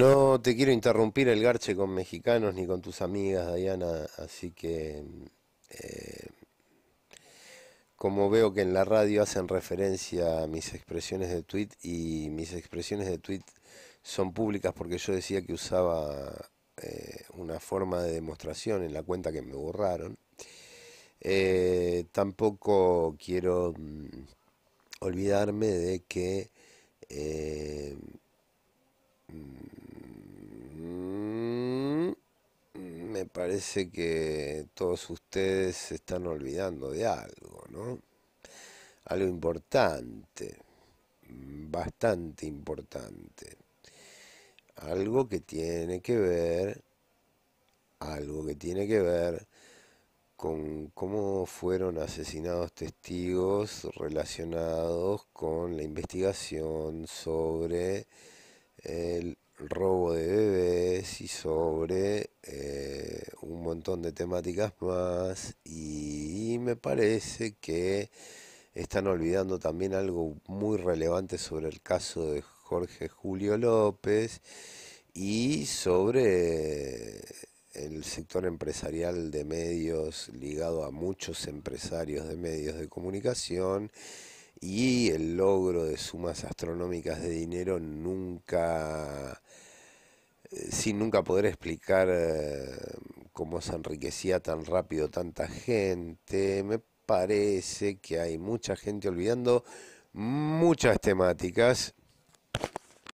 No te quiero interrumpir el garche con mexicanos ni con tus amigas, Diana, así que eh, como veo que en la radio hacen referencia a mis expresiones de tweet y mis expresiones de tweet son públicas porque yo decía que usaba eh, una forma de demostración en la cuenta que me borraron, eh, tampoco quiero mm, olvidarme de que me parece que todos ustedes se están olvidando de algo, ¿no? Algo importante, bastante importante. Algo que tiene que ver, algo que tiene que ver con cómo fueron asesinados testigos relacionados con la investigación sobre el robo de bebés y sobre eh, montón de temáticas más y me parece que están olvidando también algo muy relevante sobre el caso de Jorge Julio López y sobre el sector empresarial de medios ligado a muchos empresarios de medios de comunicación y el logro de sumas astronómicas de dinero nunca eh, sin nunca poder explicar eh, cómo se enriquecía tan rápido tanta gente. Me parece que hay mucha gente olvidando muchas temáticas